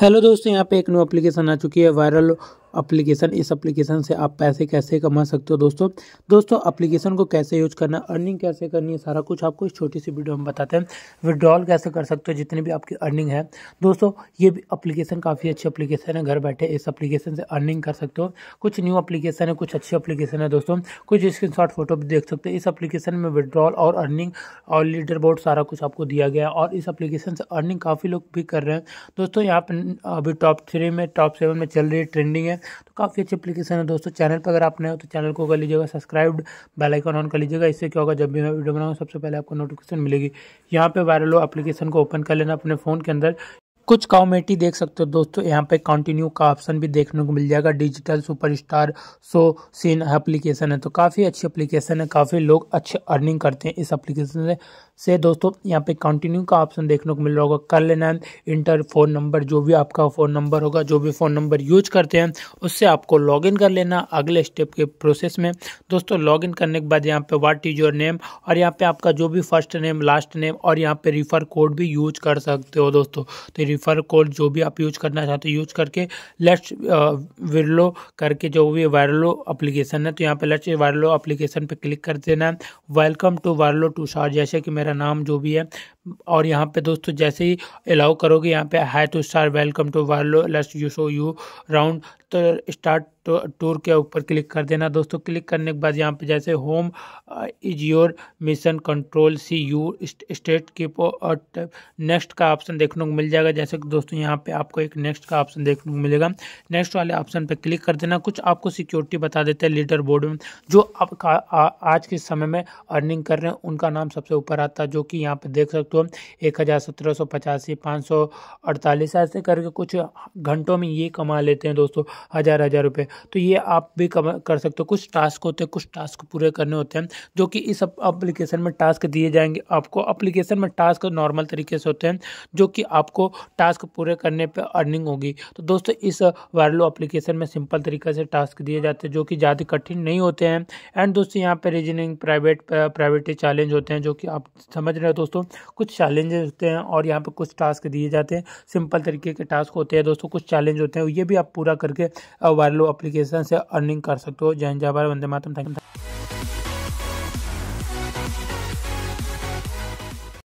hello दोस्तों यहाँ पे एक नो एप्लीकेशन आ चुकी है वायरल अप्लीकेशन इस अप्लीकेशन से आप पैसे कैसे कमा सकते हो दोस्तों दोस्तों अप्लीकेशन को कैसे यूज करना अर्निंग कैसे करनी है सारा कुछ आपको इस छोटी सी वीडियो में बताते हैं विड्रॉल कैसे कर सकते हो जितनी भी आपकी अर्निंग है दोस्तों ये भी अप्लीकेशन काफ़ी अच्छी अप्लीकेशन है घर बैठे इस अप्लीकेशन से अर्निंग कर सकते हो कुछ न्यू अप्लीकेशन है कुछ अच्छी अप्लीकेशन है दोस्तों कुछ स्क्रीन फोटो भी देख सकते हो इस अप्लीकेशन में विड्रॉल और अर्निंग और लीडर बोर्ड सारा कुछ आपको दिया गया है और इस अप्लीकेशन से अर्निंग काफ़ी लोग भी कर रहे हैं दोस्तों यहाँ पर अभी टॉप थ्री में टॉप सेवन में चल रही है ट्रेंडिंग है तो काफ़ी अच्छी एप्लीकेशन है दोस्तों चैनल पर अगर आप नए हो तो चैनल को कर लीजिएगा सब्सक्राइब बेलाइकन ऑन कर लीजिएगा इससे क्या होगा जब भी मैं वीडियो बनाऊँ सबसे पहले आपको नोटिफिकेशन मिलेगी यहाँ पे हो एप्लीकेशन को ओपन कर लेना अपने फ़ोन के अंदर कुछ कॉमेटी देख सकते हो दोस्तों यहाँ पे कंटिन्यू का ऑप्शन भी देखने को मिल जाएगा डिजिटल सुपरस्टार सो सीन एप्लीकेशन है तो काफ़ी अच्छी एप्लीकेशन है काफ़ी लोग अच्छे अर्निंग करते हैं इस एप्लीकेशन से से दोस्तों यहाँ पे कंटिन्यू का ऑप्शन देखने को मिल रहा होगा कर लेना इंटर फ़ोन नंबर जो भी आपका फ़ोन नंबर होगा जो भी फ़ोन नंबर यूज करते हैं उससे आपको लॉगिन कर लेना अगले स्टेप के प्रोसेस में दोस्तों लॉगिन करने के बाद यहाँ पे व्हाट इज़ योर नेम और यहाँ पे आपका जो भी फर्स्ट नेम लास्ट नेम और यहाँ पे रिफ़र कोड भी यूज कर सकते हो दोस्तों तो रिफर कोड जो भी आप यूज करना चाहते हो यूज करके लेट्स विरलो करके जो भी वायरलो अप्लीकेशन है तो यहाँ पे लेट्स वायरलो अप्लीकेशन पे क्लिक कर देना है वेलकम टू वायरलो टू शार जैसे कि मेरा नाम जो भी है और यहाँ पे दोस्तों जैसे ही अलाउ करोगे यहाँ पे hi to star welcome to वायरलो let's you show you round to start to tour के ऊपर क्लिक कर देना दोस्तों क्लिक करने के बाद यहाँ पे जैसे home is your mission control see you state की और नेक्स्ट का ऑप्शन देखने को मिल जाएगा जैसे कि दोस्तों यहाँ पे आपको एक नेक्स्ट का ऑप्शन देखने को मिलेगा नेक्स्ट वाले ऑप्शन पर क्लिक कर देना कुछ आपको सिक्योरिटी बता देते हैं लीडर बोर्ड में जो आप आज के समय में अर्निंग कर रहे हैं उनका नाम सबसे ऊपर आता है जो कि यहाँ पर देख सकते हो एक हज़ार सत्रह सौ पचासी पाँच सौ अड़तालीस ऐसे करके कुछ घंटों में ये कमा लेते हैं दोस्तों हज़ार हज़ार रुपये तो ये आप भी कर सकते हो कुछ टास्क होते हैं कुछ टास्क पूरे करने होते हैं जो कि इस अप्लीकेशन में टास्क दिए जाएंगे आपको अप्लीकेशन में टास्क नॉर्मल तरीके से होते हैं जो कि आपको टास्क पूरे करने पर अर्निंग होगी तो दोस्तों इस वायरलो अप्लीकेशन में सिंपल तरीके से टास्क दिए जाते हैं जो कि ज़्यादा कठिन नहीं होते हैं एंड दोस्तों यहाँ पर रीजनिंग प्राइवेट प्राइवेट चैलेंज होते हैं जो कि आप समझ रहे हो दोस्तों कुछ चैलेंजेस होते हैं और यहाँ पर कुछ टास्क दिए जाते हैं सिंपल तरीके के टास्क होते हैं दोस्तों कुछ चैलेंज होते हैं ये भी आप पूरा करके वायरलो एप्लीकेशन से अर्निंग कर सकते हो जय हिंद जय भारत वंदे मातरम थैंक यू